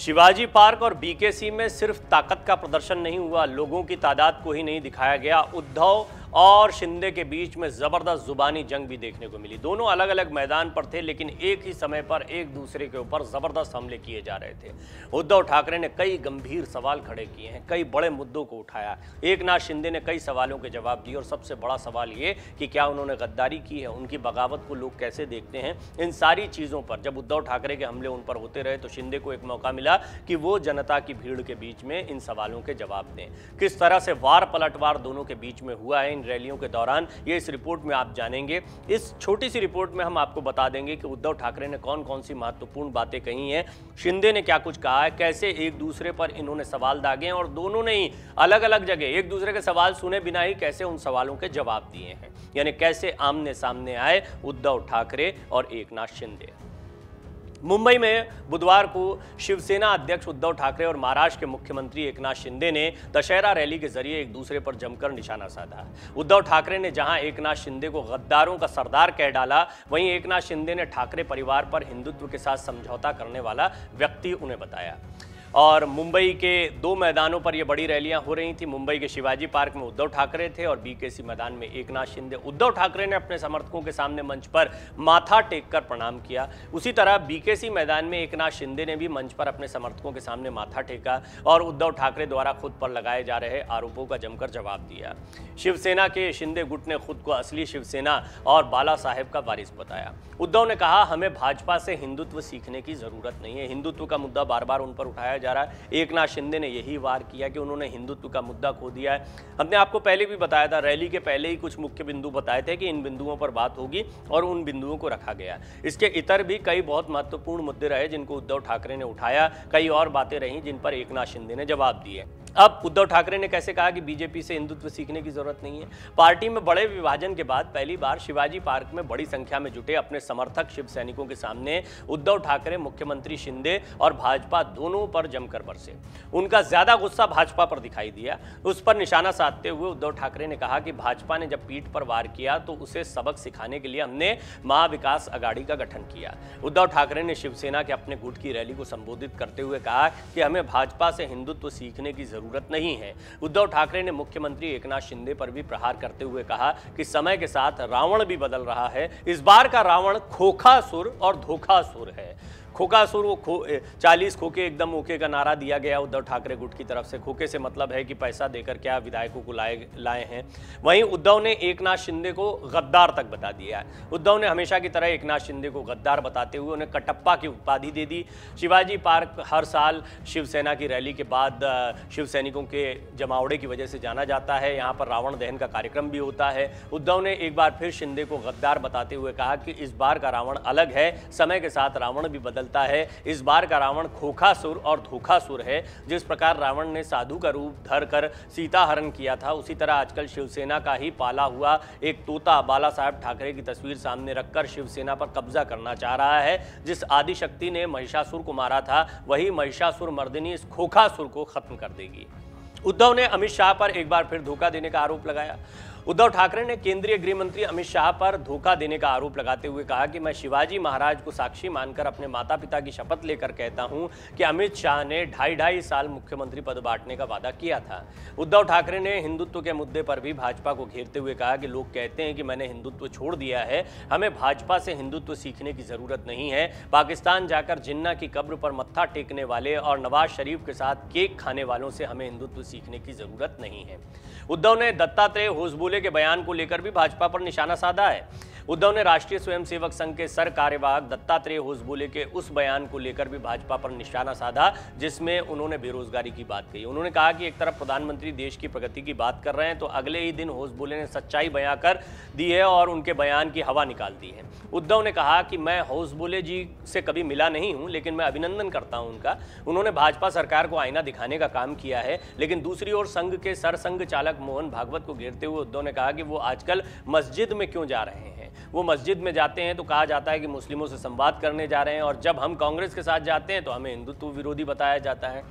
Shivaji park और BKC में सिर्फ ताकत का प्रदर्शन नहीं हुआ लोगों की तादाद को ही नहीं दिखाया गया उद्धव और शिंदे के बीच में ज़बरदस्त ज़ुबानी जंग भी देखने को मिली दोनों अलग अलग मैदान पर थे लेकिन एक ही समय पर एक दूसरे के ऊपर ज़बरदस्त हमले किए जा रहे थे उद्धव ठाकरे ने कई गंभीर सवाल खड़े किए हैं कई बड़े मुद्दों को उठाया एक नाथ शिंदे ने कई सवालों के जवाब दिए और सबसे बड़ा सवाल ये कि क्या उन्होंने गद्दारी की है उनकी बगावत को लोग कैसे देखते हैं इन सारी चीज़ों पर जब उद्धव ठाकरे के हमले उन पर होते रहे तो शिंदे को एक मौका मिला कि वो जनता की भीड़ के बीच में इन सवालों के जवाब दें किस तरह से वार पलटवार दोनों के बीच में हुआ है इन रैलियों के दौरान ये इस रिपोर्ट में आप जानेंगे इस छोटी सी रिपोर्ट में हम आपको बता देंगे कि उद्धव ठाकरे ने कौन कौन सी महत्वपूर्ण बातें कही हैं शिंदे ने क्या कुछ कहा है कैसे एक दूसरे पर इन्होंने सवाल दागे हैं और दोनों ने ही अलग अलग जगह एक दूसरे के सवाल सुने बिना ही कैसे उन सवालों के जवाब दिए हैं यानी कैसे आमने सामने आए उद्धव ठाकरे और एक शिंदे मुंबई में बुधवार को शिवसेना अध्यक्ष उद्धव ठाकरे और महाराष्ट्र के मुख्यमंत्री एकनाथ शिंदे ने दशहरा रैली के जरिए एक दूसरे पर जमकर निशाना साधा उद्धव ठाकरे ने जहां एकनाथ शिंदे को गद्दारों का सरदार कह डाला वहीं एकनाथ शिंदे ने ठाकरे परिवार पर हिंदुत्व के साथ समझौता करने वाला व्यक्ति उन्हें बताया और मुंबई के दो मैदानों पर ये बड़ी रैलियां हो रही थी मुंबई के शिवाजी पार्क में उद्धव ठाकरे थे और बीकेसी मैदान में एकनाथ शिंदे उद्धव ठाकरे ने अपने समर्थकों के सामने मंच पर माथा टेक कर प्रणाम किया उसी तरह बीकेसी मैदान में एकनाथ शिंदे ने भी मंच पर अपने समर्थकों के सामने माथा टेका और उद्धव ठाकरे द्वारा खुद पर लगाए जा रहे आरोपों का जमकर जवाब दिया शिवसेना के शिंदे गुट ने खुद को असली शिवसेना और बाला साहेब का वारिस बताया उद्धव ने कहा हमें भाजपा से हिंदुत्व सीखने की जरूरत नहीं है हिंदुत्व का मुद्दा बार बार उन पर उठाया जा रहा है एक शिंदे ने यही वार किया कि उन्होंने हिंदुत्व का मुद्दा खो दिया है हमने आपको पहले भी बताया था रैली के पहले ही कुछ मुख्य बिंदु बताए थे कि इन बिंदुओं पर बात होगी और उन बिंदुओं को रखा गया इसके इतर भी कई बहुत महत्वपूर्ण मुद्दे रहे जिनको उद्धव ठाकरे ने उठाया कई और बातें रहीं जिन पर एक शिंदे ने जवाब दिए अब उद्धव ठाकरे ने कैसे कहा कि बीजेपी से हिंदुत्व सीखने की जरूरत नहीं है पार्टी में बड़े विभाजन के बाद पहली बार शिवाजी पार्क में बड़ी संख्या में जुटे अपने समर्थक शिव सैनिकों के सामने उद्धव ठाकरे मुख्यमंत्री शिंदे और भाजपा दोनों पर जमकर बरसे उनका ज्यादा गुस्सा भाजपा पर दिखाई दिया उस पर निशाना साधते हुए उद्धव ठाकरे ने कहा कि भाजपा ने जब पीठ पर वार किया तो उसे सबक सिखाने के लिए हमने महाविकास अगाड़ी का गठन किया उद्धव ठाकरे ने शिवसेना के अपने गुट की रैली को संबोधित करते हुए कहा कि हमें भाजपा से हिंदुत्व सीखने की जरूरत जरूरत नहीं है उद्धव ठाकरे ने मुख्यमंत्री एकनाथ शिंदे पर भी प्रहार करते हुए कहा कि समय के साथ रावण भी बदल रहा है इस बार का रावण सुर और सुर है खोका सुर वो खो चालीस खोके एकदम ओके का नारा दिया गया उद्धव ठाकरे गुट की तरफ से खोके से मतलब है कि पैसा देकर क्या विधायकों को लाए लाए हैं वहीं उद्धव ने एक शिंदे को गद्दार तक बता दिया है उद्धव ने हमेशा की तरह एक शिंदे को गद्दार बताते हुए उन्हें कटप्पा की उपाधि दे दी शिवाजी पार्क हर साल शिवसेना की रैली के बाद शिव सैनिकों के जमावड़े की वजह से जाना जाता है यहाँ पर रावण दहन का कार्यक्रम भी होता है उद्धव ने एक बार फिर शिंदे को गद्दार बताते हुए कहा कि इस बार का रावण अलग है समय के साथ रावण भी बदल चलता है इस बार का रावण खोखासुर और धोखासुर है जिस प्रकार रावण ने साधु का रूप धर कर सीता हरण किया था उसी तरह आजकल शिवसेना का ही पाला हुआ एक तोता बाला साहेब ठाकरे की तस्वीर सामने रखकर शिवसेना पर कब्जा करना चाह रहा है जिस आदिशक्ति ने महिषासुर को मारा था वही महिषासुर मर्दिनी इस खोखासुर को खत्म कर देगी उद्धव ने अमित शाह पर एक बार फिर धोखा देने का आरोप लगाया उद्धव ठाकरे ने केंद्रीय गृह मंत्री अमित शाह पर धोखा देने का आरोप लगाते हुए कहा कि मैं शिवाजी महाराज को साक्षी मानकर अपने माता पिता की शपथ लेकर कहता हूं कि अमित शाह ने ढाई ढाई साल मुख्यमंत्री पद बांटने का वादा किया था उद्धव ठाकरे ने हिंदुत्व के मुद्दे पर भी भाजपा को घेरते हुए कहा कि लोग कहते हैं कि मैंने हिंदुत्व छोड़ दिया है हमें भाजपा से हिंदुत्व सीखने की जरूरत नहीं है पाकिस्तान जाकर जिन्ना की कब्र पर मत्था टेकने वाले और नवाज शरीफ के साथ केक खाने वालों से हमें हिंदुत्व सीखने की जरूरत नहीं है उद्धव ने दत्तात्रेय होजबुल के बयान को लेकर भी भाजपा पर निशाना साधा है उद्धव ने राष्ट्रीय स्वयंसेवक संघ के सर कार्यवाहक दत्तात्रेय होसबोले के उस बयान को लेकर भी भाजपा पर निशाना साधा जिसमें उन्होंने बेरोजगारी की बात कही उन्होंने कहा कि एक तरफ प्रधानमंत्री देश की प्रगति की बात कर रहे हैं तो अगले ही दिन होसबोले ने सच्चाई बयां कर दी है और उनके बयान की हवा निकाल दी है उद्धव ने कहा कि मैं होसबोले जी से कभी मिला नहीं हूँ लेकिन मैं अभिनंदन करता हूँ उनका उन्होंने भाजपा सरकार को आईना दिखाने का काम किया है लेकिन दूसरी ओर संघ के सरसंघ चालक मोहन भागवत को घेरते हुए उद्धव ने कहा कि वो आजकल मस्जिद में क्यों जा रहे हैं वो मस्जिद में जाते हैं तो कहा जाता है कि मुस्लिमों से संवाद करने जा रहे हैं और जब हम कांग्रेस के साथ जाते हैं तो हमें हिंदुत्व विरोधी बताया जाता है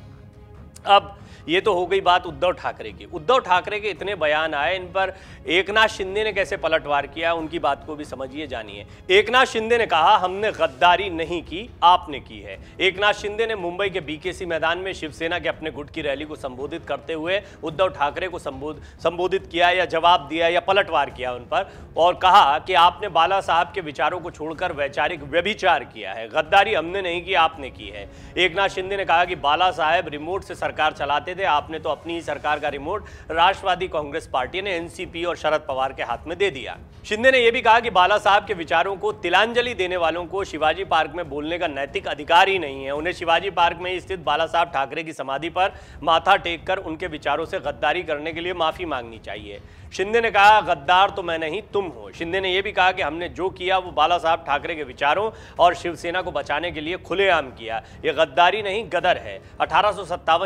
अब ये तो हो गई बात उद्धव ठाकरे की उद्धव ठाकरे के इतने बयान आए इन पर एकनाथ शिंदे ने कैसे पलटवार किया उनकी बात को भी समझिए जानिए एकनाथ शिंदे ने कहा हमने गद्दारी नहीं की आपने की है एकनाथ शिंदे ने मुंबई के बीकेसी मैदान में शिवसेना के अपने गुट की रैली को संबोधित करते हुए उद्धव ठाकरे को संबोधित किया या जवाब दिया या पलटवार किया उन पर और कहा कि आपने बाला साहब के विचारों को छोड़कर वैचारिक व्यभिचार किया है गद्दारी हमने नहीं की आपने की है एकनाथ शिंदे ने कहा कि बाला साहेब रिमोट से सरकार सरकार चलाते थे आपने तो अपनी ही सरकार का रिमोट राष्ट्रवादी कांग्रेस पार्टी ने एनसीपी और शरद पवार के हाथ में दे दिया शिंदे ने यह भी कहा कि बाला साहब के विचारों को तिलांजलि देने वालों को शिवाजी पार्क में बोलने का नैतिक अधिकार ही नहीं है उन्हें शिवाजी पार्क में स्थित बाला साहब ठाकरे की समाधि पर माथा टेक कर उनके विचारों से गद्दारी करने के लिए माफी मांगनी चाहिए शिंदे ने कहा गद्दार तो मैं नहीं तुम हो शिंदे ने यह भी कहा कि हमने जो किया वो बाला साहब ठाकरे के विचारों और शिवसेना को बचाने के लिए खुलेआम किया ये गद्दारी नहीं गदर है अठारह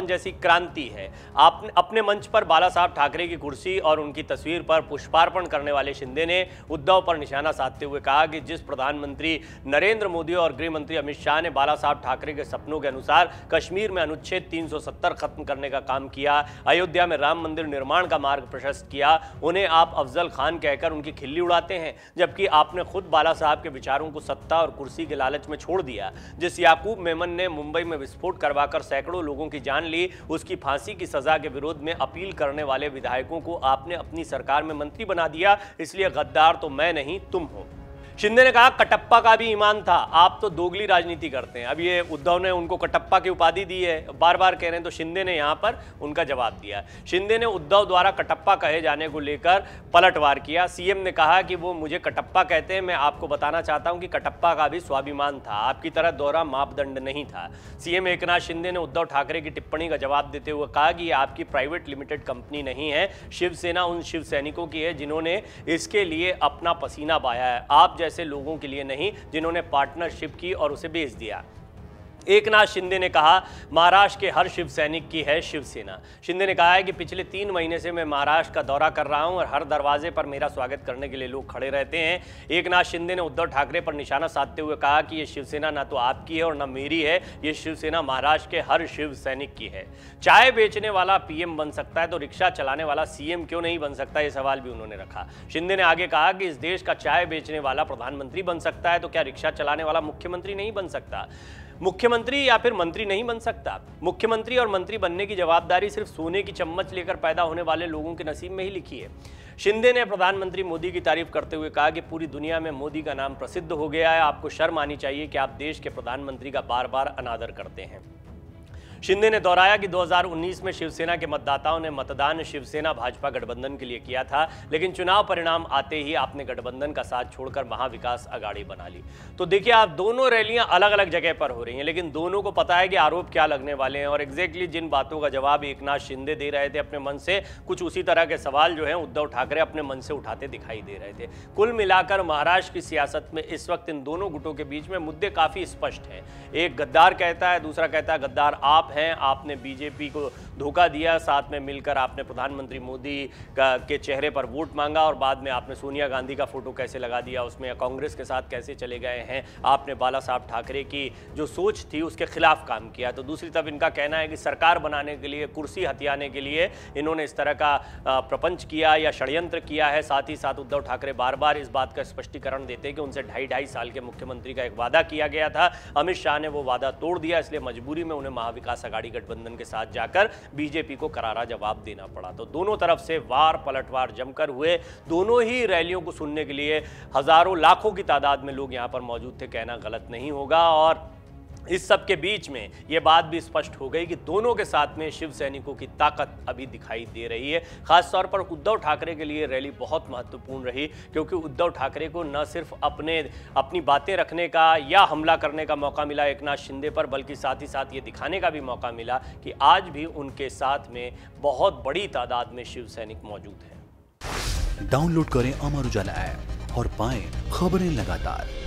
जैसी क्रांति है आप अपने मंच पर बाला साहब ठाकरे की कुर्सी और उनकी तस्वीर पर पुष्पार्पण करने वाले शिंदे ने उद्धव पर निशाना साधते हुए कहा कि जिस प्रधानमंत्री नरेंद्र मोदी और गृह मंत्री अमित शाह ने बाला साहब ठाकरे के सपनों के अनुसार कश्मीर में अनुच्छेद तीन खत्म करने का काम किया अयोध्या में राम मंदिर निर्माण का मार्ग प्रशस्त किया उन्हें आप अफजल खान कहकर उनकी खिल्ली उड़ाते हैं जबकि आपने खुद बाला साहब के विचारों को सत्ता और कुर्सी के लालच में छोड़ दिया जिस याकूब मेमन ने मुंबई में विस्फोट करवाकर सैकड़ों लोगों की जान ली उसकी फांसी की सजा के विरोध में अपील करने वाले विधायकों को आपने अपनी सरकार में मंत्री बना दिया इसलिए गद्दार तो मैं नहीं तुम हो शिंदे ने कहा कटप्पा का भी ईमान था आप तो दोगली राजनीति करते हैं अब ये उद्धव ने उनको कटप्पा की उपाधि दी है बार बार कह रहे हैं तो शिंदे ने यहाँ पर उनका जवाब दिया शिंदे ने उद्धव द्वारा कटप्पा कहे जाने को लेकर पलटवार किया सीएम ने कहा कि वो मुझे कटप्पा कहते हैं मैं आपको बताना चाहता हूँ कि कटप्पा का भी स्वाभिमान था आपकी तरह दोहरा मापदंड नहीं था सीएम एक शिंदे ने उद्धव ठाकरे की टिप्पणी का जवाब देते हुए कहा कि ये आपकी प्राइवेट लिमिटेड कंपनी नहीं है शिवसेना उन शिव सैनिकों की है जिन्होंने इसके लिए अपना पसीना पाया है आप ऐसे लोगों के लिए नहीं जिन्होंने पार्टनरशिप की और उसे बेच दिया एक नाथ शिंदे ने कहा महाराष्ट्र के हर शिव सैनिक की है शिवसेना शिंदे ने कहा है कि पिछले तीन महीने से मैं महाराष्ट्र का दौरा कर रहा हूं और हर दरवाजे पर मेरा स्वागत करने के लिए लोग खड़े रहते हैं एक नाथ शिंदे ने उद्धव ठाकरे पर निशाना साधते हुए कहा कि ये शिवसेना ना तो आपकी है और ना मेरी है ये शिवसेना महाराष्ट्र के हर शिव सैनिक की है चाय बेचने वाला पीएम बन सकता है तो रिक्शा चलाने वाला सीएम क्यों नहीं बन सकता ये सवाल भी उन्होंने रखा शिंदे ने आगे कहा कि इस देश का चाय बेचने वाला प्रधानमंत्री बन सकता है तो क्या रिक्शा चलाने वाला मुख्यमंत्री नहीं बन सकता मुख्यमंत्री या फिर मंत्री नहीं बन सकता मुख्यमंत्री और मंत्री बनने की जवाबदारी सिर्फ सोने की चम्मच लेकर पैदा होने वाले लोगों के नसीब में ही लिखी है शिंदे ने प्रधानमंत्री मोदी की तारीफ करते हुए कहा कि पूरी दुनिया में मोदी का नाम प्रसिद्ध हो गया है आपको शर्म आनी चाहिए कि आप देश के प्रधानमंत्री का बार बार अनादर करते हैं शिंदे ने दोहराया कि 2019 में शिवसेना के मतदाताओं ने मतदान शिवसेना भाजपा गठबंधन के लिए किया था लेकिन चुनाव परिणाम आते ही आपने गठबंधन का साथ छोड़कर महाविकास अगाड़ी बना ली तो देखिए आप दोनों रैलियां अलग अलग जगह पर हो रही हैं लेकिन दोनों को पता है कि आरोप क्या लगने वाले हैं और एग्जैक्टली जिन बातों का जवाब एक शिंदे दे रहे थे अपने मन से कुछ उसी तरह के सवाल जो है उद्धव ठाकरे अपने मन से उठाते दिखाई दे रहे थे कुल मिलाकर महाराष्ट्र की सियासत में इस वक्त इन दोनों गुटों के बीच में मुद्दे काफी स्पष्ट है एक गद्दार कहता है दूसरा कहता है गद्दार आप हैं आपने बीजेपी को धोखा दिया साथ में मिलकर आपने प्रधानमंत्री मोदी का के चेहरे पर वोट मांगा और बाद में आपने सोनिया गांधी का फोटो कैसे लगा दिया उसमें कांग्रेस के साथ कैसे चले गए हैं आपने बाला साहब ठाकरे की जो सोच थी उसके खिलाफ काम किया तो दूसरी तरफ इनका कहना है कि सरकार बनाने के लिए कुर्सी हथियाने के लिए इन्होंने इस तरह का प्रपंच किया या षड्यंत्र किया है साथ ही साथ उद्धव ठाकरे बार बार इस बात का स्पष्टीकरण देते कि उनसे ढाई ढाई साल के मुख्यमंत्री का एक वादा किया गया था अमित शाह ने वो वादा तोड़ दिया इसलिए मजबूरी में उन्हें महाविकास आघाड़ी गठबंधन के साथ जाकर बीजेपी को करारा जवाब देना पड़ा तो दोनों तरफ से वार पलटवार जमकर हुए दोनों ही रैलियों को सुनने के लिए हज़ारों लाखों की तादाद में लोग यहाँ पर मौजूद थे कहना गलत नहीं होगा और इस सब के बीच में ये बात भी स्पष्ट हो गई कि दोनों के साथ में शिव सैनिकों की ताकत अभी दिखाई दे रही है खासतौर पर उद्धव ठाकरे के लिए रैली बहुत महत्वपूर्ण रही क्योंकि उद्धव ठाकरे को न सिर्फ अपने अपनी बातें रखने का या हमला करने का मौका मिला एक नाथ शिंदे पर बल्कि साथ ही साथ ये दिखाने का भी मौका मिला कि आज भी उनके साथ में बहुत बड़ी तादाद में शिव सैनिक मौजूद हैं डाउनलोड करें अमर उजाला ऐप और पाए खबरें लगातार